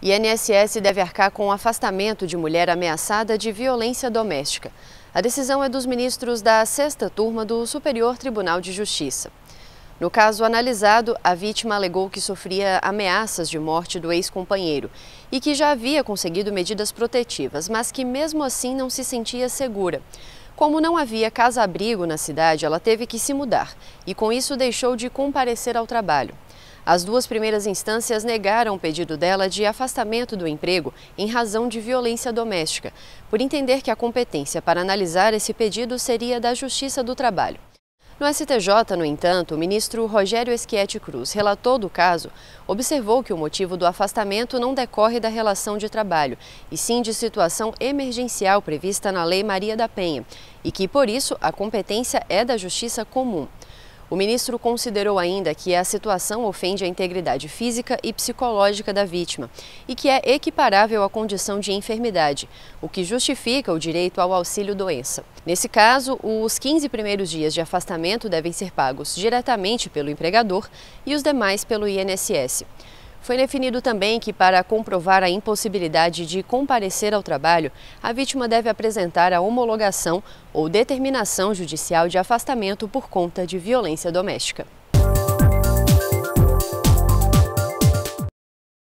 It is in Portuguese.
INSS deve arcar com o afastamento de mulher ameaçada de violência doméstica. A decisão é dos ministros da sexta turma do Superior Tribunal de Justiça. No caso analisado, a vítima alegou que sofria ameaças de morte do ex-companheiro e que já havia conseguido medidas protetivas, mas que mesmo assim não se sentia segura. Como não havia casa-abrigo na cidade, ela teve que se mudar e com isso deixou de comparecer ao trabalho. As duas primeiras instâncias negaram o pedido dela de afastamento do emprego em razão de violência doméstica, por entender que a competência para analisar esse pedido seria da Justiça do Trabalho. No STJ, no entanto, o ministro Rogério Esquete Cruz, relator do caso, observou que o motivo do afastamento não decorre da relação de trabalho, e sim de situação emergencial prevista na Lei Maria da Penha, e que, por isso, a competência é da Justiça Comum. O ministro considerou ainda que a situação ofende a integridade física e psicológica da vítima e que é equiparável à condição de enfermidade, o que justifica o direito ao auxílio-doença. Nesse caso, os 15 primeiros dias de afastamento devem ser pagos diretamente pelo empregador e os demais pelo INSS. Foi definido também que, para comprovar a impossibilidade de comparecer ao trabalho, a vítima deve apresentar a homologação ou determinação judicial de afastamento por conta de violência doméstica.